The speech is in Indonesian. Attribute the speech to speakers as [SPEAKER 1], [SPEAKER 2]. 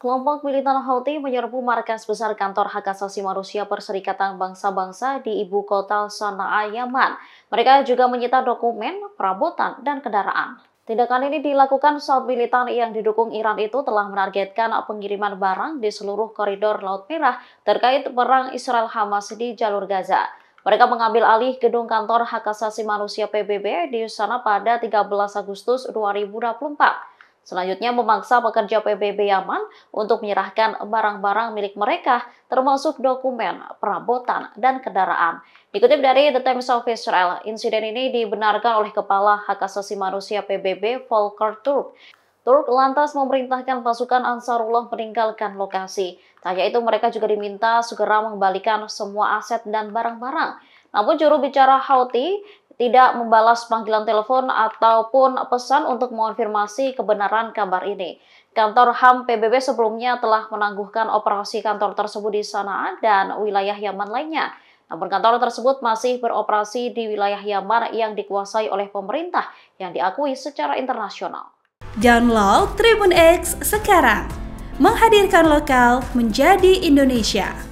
[SPEAKER 1] Kelompok militan Houthi menyerbu markas besar kantor hak asasi manusia Perserikatan Bangsa-Bangsa di ibu kota Sana'a, Yaman. Mereka juga menyita dokumen, perabotan, dan kendaraan. Tindakan ini dilakukan saat militan yang didukung Iran itu telah menargetkan pengiriman barang di seluruh koridor Laut Merah terkait perang Israel-Hamas di jalur Gaza. Mereka mengambil alih gedung kantor hak asasi manusia PBB di sana pada 13 Agustus 2024. Selanjutnya memaksa pekerja PBB Yaman untuk menyerahkan barang-barang milik mereka termasuk dokumen, perabotan, dan kendaraan. Dikutip dari The Times of Israel, insiden ini dibenarkan oleh Kepala Hak Asasi Manusia PBB Volker Turk. Turk lantas memerintahkan pasukan Ansarullah meninggalkan lokasi. Tanya itu, mereka juga diminta segera mengembalikan semua aset dan barang-barang. Namun juru bicara Houthi tidak membalas panggilan telepon ataupun pesan untuk mengonfirmasi kebenaran kabar ini. Kantor HAM PBB sebelumnya telah menangguhkan operasi kantor tersebut di sana dan wilayah Yaman lainnya. Namun kantor tersebut masih beroperasi di wilayah Yaman yang dikuasai oleh pemerintah yang diakui
[SPEAKER 2] secara internasional. Download Tribun X sekarang. Menghadirkan lokal menjadi Indonesia.